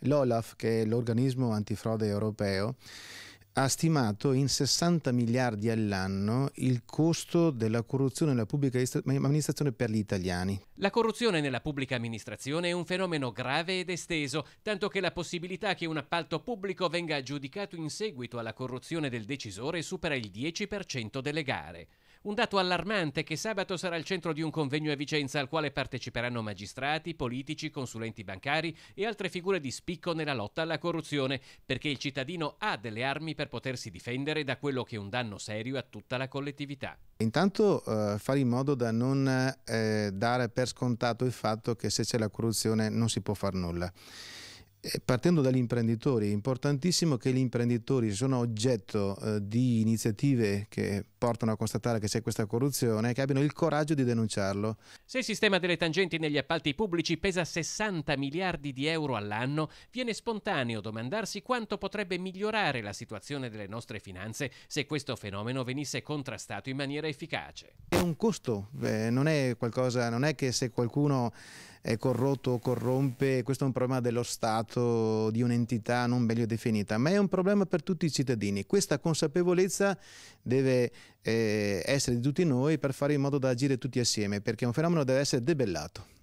L'Olaf, che è l'organismo antifrode europeo, ha stimato in 60 miliardi all'anno il costo della corruzione nella pubblica amministrazione per gli italiani. La corruzione nella pubblica amministrazione è un fenomeno grave ed esteso, tanto che la possibilità che un appalto pubblico venga aggiudicato in seguito alla corruzione del decisore supera il 10% delle gare. Un dato allarmante che sabato sarà il centro di un convegno a Vicenza al quale parteciperanno magistrati, politici, consulenti bancari e altre figure di spicco nella lotta alla corruzione, perché il cittadino ha delle armi per potersi difendere da quello che è un danno serio a tutta la collettività. Intanto eh, fare in modo da non eh, dare per scontato il fatto che se c'è la corruzione non si può fare nulla partendo dagli imprenditori, è importantissimo che gli imprenditori sono oggetto eh, di iniziative che portano a constatare che c'è questa corruzione, e che abbiano il coraggio di denunciarlo. Se il sistema delle tangenti negli appalti pubblici pesa 60 miliardi di euro all'anno, viene spontaneo domandarsi quanto potrebbe migliorare la situazione delle nostre finanze se questo fenomeno venisse contrastato in maniera efficace. È un costo, eh, non, è qualcosa, non è che se qualcuno è corrotto o corrompe, questo è un problema dello Stato, di un'entità non meglio definita, ma è un problema per tutti i cittadini. Questa consapevolezza deve eh, essere di tutti noi per fare in modo da agire tutti assieme, perché un fenomeno deve essere debellato.